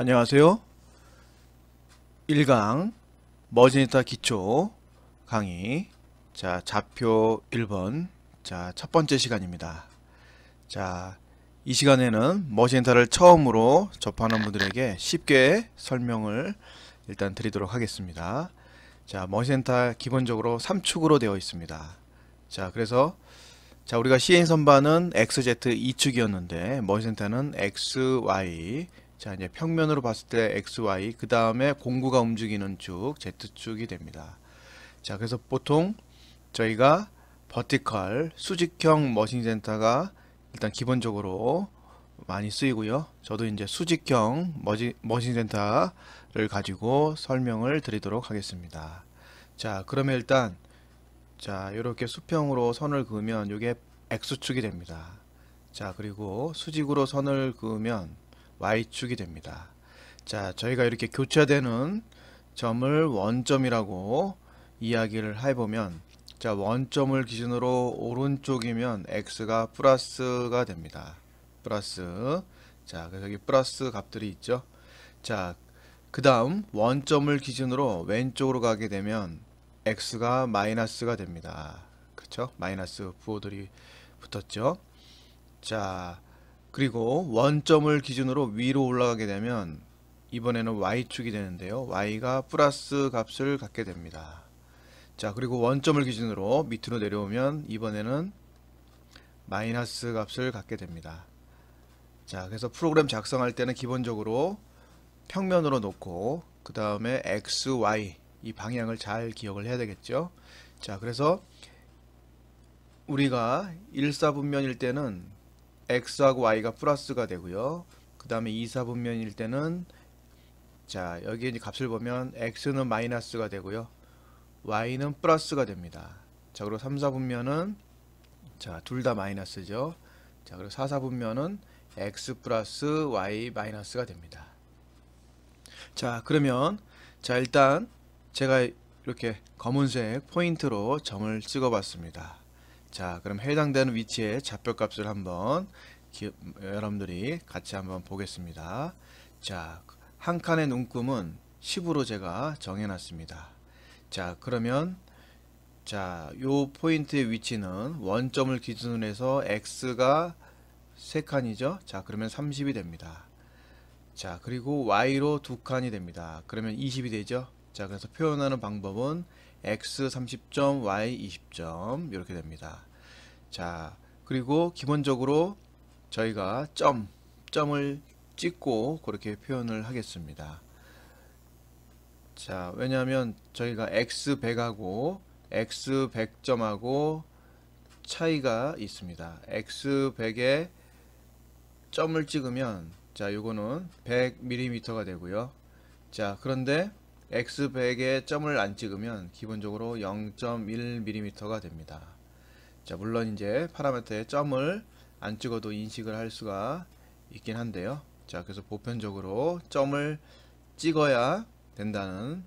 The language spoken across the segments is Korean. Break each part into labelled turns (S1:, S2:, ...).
S1: 안녕하세요. 1강 머지니타 기초 강의 자 좌표 1번 자 첫번째 시간입니다. 자 이 시간에는 머지니타를 처음으로 접하는 분들에게 쉽게 설명을 일단 드리도록 하겠습니다. 자 머지니타 기본적으로 3축으로 되어 있습니다. 자 그래서 자 우리가 CN 선반은 XZ 2축이었는데 머지니타는 XY 자 이제 평면으로 봤을 때 XY 그 다음에 공구가 움직이는 쭉 Z축이 됩니다. 자 그래서 보통 저희가 버티컬 수직형 머신 센터가 일단 기본적으로 많이 쓰이고요. 저도 이제 수직형 머지, 머신 센터를 가지고 설명을 드리도록 하겠습니다. 자 그러면 일단 자 이렇게 수평으로 선을 그으면 이게 X축이 됩니다. 자 그리고 수직으로 선을 그으면 Y축이 됩니다. 자, 저희가 이렇게 교차되는 점을 원점이라고 이야기를 해보면 자, 원점을 기준으로 오른쪽이면 X가 플러스가 됩니다. 플러스 자, 그래서 여기 플러스 값들이 있죠. 자, 그 다음 원점을 기준으로 왼쪽으로 가게 되면 X가 마이너스가 됩니다. 그쵸? 마이너스 부호들이 붙었죠. 자, 그리고 원점을 기준으로 위로 올라가게 되면 이번에는 y축이 되는데요. y가 플러스 값을 갖게 됩니다. 자 그리고 원점을 기준으로 밑으로 내려오면 이번에는 마이너스 값을 갖게 됩니다. 자 그래서 프로그램 작성할 때는 기본적으로 평면으로 놓고 그 다음에 x, y 이 방향을 잘 기억을 해야 되겠죠. 자 그래서 우리가 일사분면일 때는 x하고 y가 플러스가 되고요. 그 다음에 2사분면일 때는 자 여기 이제 값을 보면 x는 마이너스가 되고요. y는 플러스가 됩니다. 자 그리고 3사분면은 자둘 다 마이너스죠. 자 그리고 4사분면은 x 플러스 y 마이너스가 됩니다. 자 그러면 자 일단 제가 이렇게 검은색 포인트로 점을 찍어 봤습니다. 자 그럼 해당되는 위치의 좌표값을 한번 기, 여러분들이 같이 한번 보겠습니다 자한 칸의 눈금은 10으로 제가 정해놨습니다 자 그러면 자요 포인트의 위치는 원점을 기준으로 해서 x가 3칸이죠 자 그러면 30이 됩니다 자 그리고 y로 2칸이 됩니다 그러면 20이 되죠 자 그래서 표현하는 방법은 x 30점 y 20점 이렇게 됩니다 자 그리고 기본적으로 저희가 점 점을 찍고 그렇게 표현을 하겠습니다 자 왜냐하면 저희가 x 100하고 x 100점하고 차이가 있습니다 x 100에 점을 찍으면 자 요거는 100mm가 되고요 자 그런데 X100에 점을 안 찍으면 기본적으로 0.1mm가 됩니다. 자, 물론 이제 파라메터에 점을 안 찍어도 인식을 할 수가 있긴 한데요. 자, 그래서 보편적으로 점을 찍어야 된다는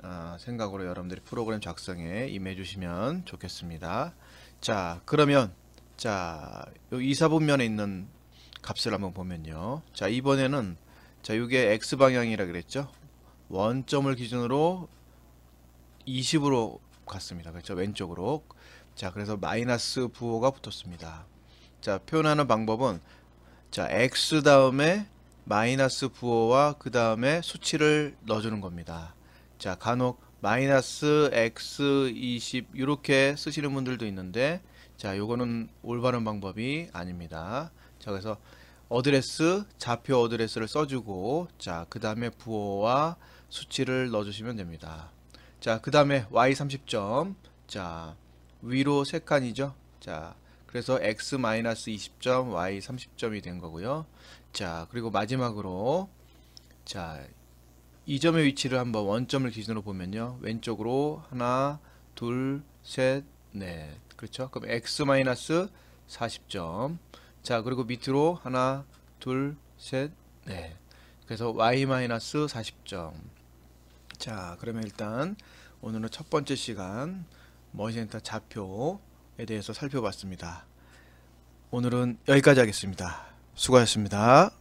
S1: 아, 생각으로 여러분들이 프로그램 작성에 임해 주시면 좋겠습니다. 자, 그러면 자, 이 이사분면에 있는 값을 한번 보면요. 자, 이번에는 자, 이게 x 방향이라 그랬죠? 원점을 기준으로 20으로 갔습니다. 그렇죠? 왼쪽으로. 자, 그래서 마이너스 부호가 붙었습니다. 자, 표현하는 방법은 자, x 다음에 마이너스 부호와 그 다음에 수치를 넣어주는 겁니다. 자, 간혹 마이너스 x20 이렇게 쓰시는 분들도 있는데 자, 요거는 올바른 방법이 아닙니다. 자, 그래서 어드레스, 좌표 어드레스를 써주고 자, 그 다음에 부호와 수치를 넣어주시면 됩니다. 자, 그 다음에 y30점 자, 위로 3칸이죠. 자, 그래서 x-20점, y30점이 된 거고요. 자, 그리고 마지막으로 자, 이 점의 위치를 한번 원점을 기준으로 보면요. 왼쪽으로 하나, 둘, 셋, 넷. 그렇죠? 그럼 x-40점. 자 그리고 밑으로 하나 둘셋네 그래서 y 마이너스 40점 자 그러면 일단 오늘은 첫 번째 시간 머신센터 좌표에 대해서 살펴봤습니다 오늘은 여기까지 하겠습니다 수고하셨습니다